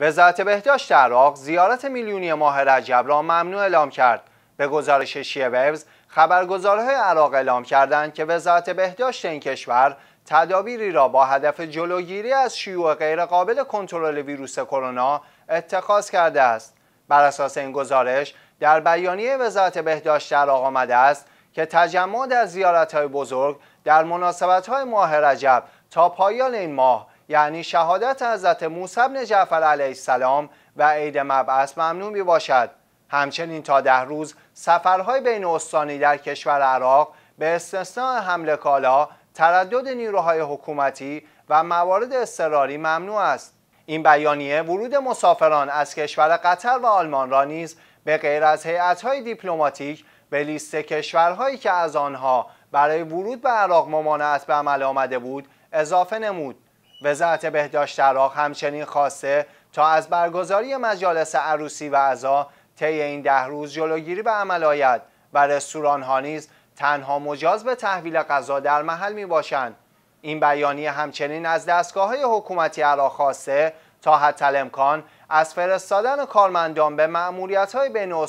وزارت بهداشت عراق زیارت میلیونی ماه رجب را ممنوع اعلام کرد. به گزارش ویوز خبرگزارهای عراق اعلام کردند که وزارت بهداشت این کشور تدابیری را با هدف جلوگیری از شیوع غیرقابل کنترل ویروس کرونا اتخاذ کرده است. بر اساس این گزارش در بیانیه وزارت بهداشت عراق آمده است که تجمع در های بزرگ در مناسبت‌های ماه رجب تا پایان این ماه یعنی شهادت حضرت موسی بن جعفر علیه السلام و عید مبعث ممنون می باشد همچنین تا ده روز سفرهای بین استانی در کشور عراق به استثناء حمل کالا تردد نیروهای حکومتی و موارد اضطراری ممنوع است این بیانیه ورود مسافران از کشور قطر و آلمان را نیز به غیر از هیئت‌های دیپلماتیک به لیست کشورهایی که از آنها برای ورود به عراق ممانعت به عمل آمده بود اضافه نمود وزارت بهداشت عراق همچنین خواسته تا از برگزاری مجالس عروسی و عزا طی این ده روز جلوگیری به عمل آید و رستوران ها نیز تنها مجاز به تحویل غذا در محل می باشند این بیانیه همچنین از دستگاه های حکومتی عراق خواسته تا حتی امکان از فرستادن کارمندان به مأموریت های بین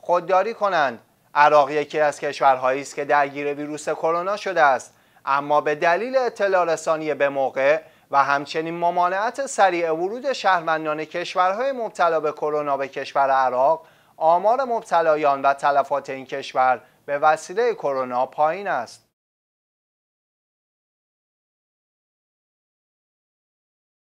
خودداری کنند عراق یکی از کشورهایی است که درگیر ویروس کرونا شده است اما به دلیل اطلاع رسانی به موقع و همچنین ممانعت سریع ورود شهروندان کشورهای مبتلا به کرونا به کشور عراق آمار مبتلایان و تلفات این کشور به وسیله کرونا پایین است